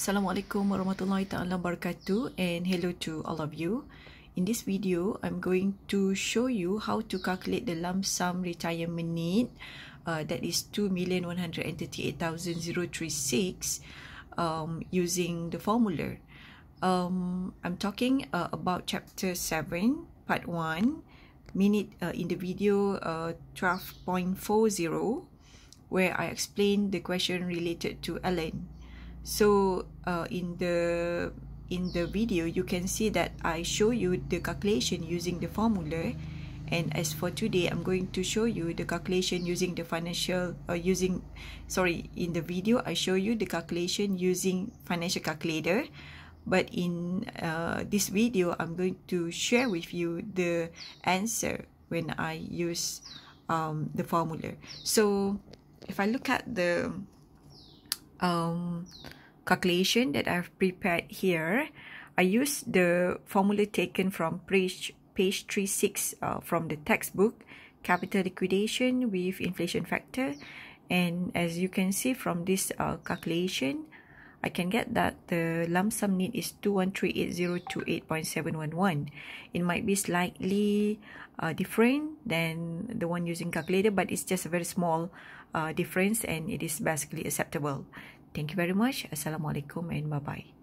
Assalamualaikum warahmatullahi taala wabarakatuh and hello to all of you. In this video, I'm going to show you how to calculate the lump sum retirement need uh, that is 2,138,036 um, using the formula. Um, I'm talking uh, about chapter 7, part 1, minute uh, in the video uh, 12.40 where I explain the question related to Ellen. so uh, in the in the video you can see that I show you the calculation using the formula and as for today I'm going to show you the calculation using the financial or uh, using sorry in the video I show you the calculation using financial calculator but in uh, this video I'm going to share with you the answer when I use um, the formula so if I look at the um, calculation that I've prepared here, I used the formula taken from page, page 36 uh, from the textbook, capital liquidation with inflation factor. And as you can see from this uh, calculation, I can get that the lump sum need is 21380 to 8.711. It might be slightly uh, different than the one using calculator, but it's just a very small uh, difference and it is basically acceptable. Thank you very much. Assalamualaikum and bye-bye.